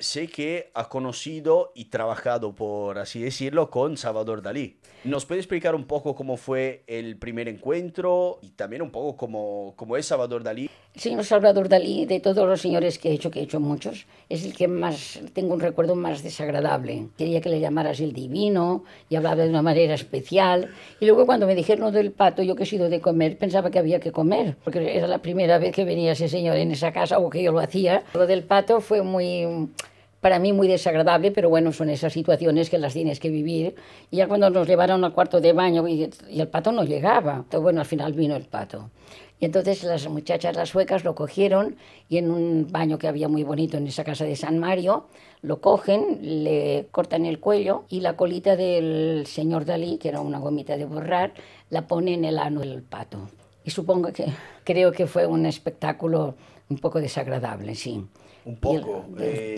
sé que ha conocido y trabajado, por así decirlo, con Salvador Dalí. ¿Nos puede explicar un poco cómo fue el primer encuentro y también un poco cómo, es Salvador Dalí? El señor Salvador Dalí, de todos los señores que he hecho, que he hecho muchos, es el que más tengo un recuerdo más desagradable. Quería que le llamaras el divino y hablaba de una manera especial. Y luego cuando me dijeron del pato, yo que he sido de comer, pensaba que había que comer, porque era la primera vez que venía ese señor en esa casa o que yo lo hacía. Lo del pato fue muy para mí muy desagradable, pero bueno, son esas situaciones que las tienes que vivir. Y ya cuando nos llevaron al cuarto de baño y, el pato no llegaba, entonces bueno, al final vino el pato. Y entonces las muchachas, las suecas, lo cogieron y en un baño que había muy bonito en esa casa de San Mario, lo cogen, le cortan el cuello y la colita del señor Dalí, que era una gomita de borrar, la pone en el ano del pato. Y supongo que creo que fue un espectáculo un poco desagradable, sí. Un poco.